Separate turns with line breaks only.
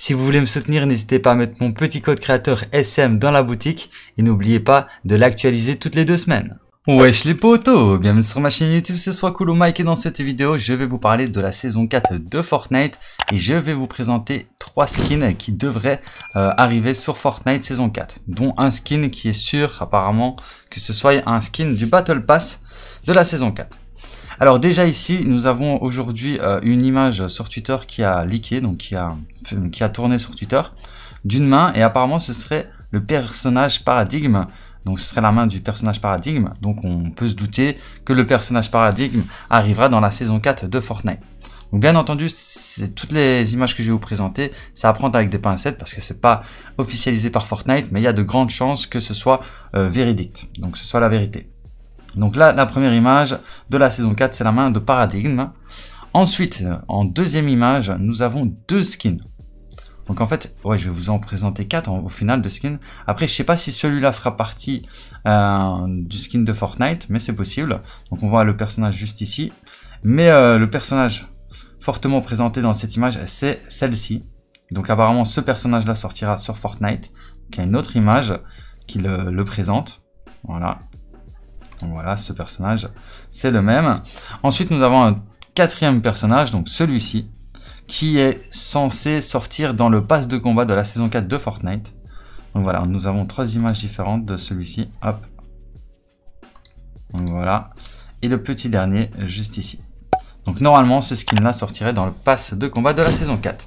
Si vous voulez me soutenir, n'hésitez pas à mettre mon petit code créateur SM dans la boutique et n'oubliez pas de l'actualiser toutes les deux semaines. Wesh les potos Bienvenue sur ma chaîne YouTube, c'est soit cool Mike et dans cette vidéo, je vais vous parler de la saison 4 de Fortnite et je vais vous présenter trois skins qui devraient euh, arriver sur Fortnite saison 4, dont un skin qui est sûr apparemment que ce soit un skin du Battle Pass de la saison 4. Alors déjà ici, nous avons aujourd'hui euh, une image sur Twitter qui a leaké, donc qui a, qui a tourné sur Twitter, d'une main, et apparemment ce serait le personnage paradigme. Donc ce serait la main du personnage paradigme, donc on peut se douter que le personnage paradigme arrivera dans la saison 4 de Fortnite. Donc bien entendu, toutes les images que je vais vous présenter, c'est à prendre avec des pincettes parce que c'est pas officialisé par Fortnite, mais il y a de grandes chances que ce soit euh, véridique, donc ce soit la vérité. Donc là, la première image de la saison 4, c'est la main de Paradigme. Ensuite, euh, en deuxième image, nous avons deux skins. Donc en fait, ouais, je vais vous en présenter quatre au final de skins. Après, je sais pas si celui-là fera partie euh, du skin de Fortnite, mais c'est possible. Donc on voit le personnage juste ici. Mais euh, le personnage fortement présenté dans cette image, c'est celle-ci. Donc apparemment, ce personnage-là sortira sur Fortnite. il y a une autre image qui le, le présente. Voilà. Donc voilà, ce personnage, c'est le même. Ensuite, nous avons un quatrième personnage, donc celui-ci, qui est censé sortir dans le pass de combat de la saison 4 de Fortnite. Donc voilà, nous avons trois images différentes de celui-ci. Hop. Donc voilà. Et le petit dernier, juste ici. Donc normalement, ce skin-là sortirait dans le pass de combat de la saison 4.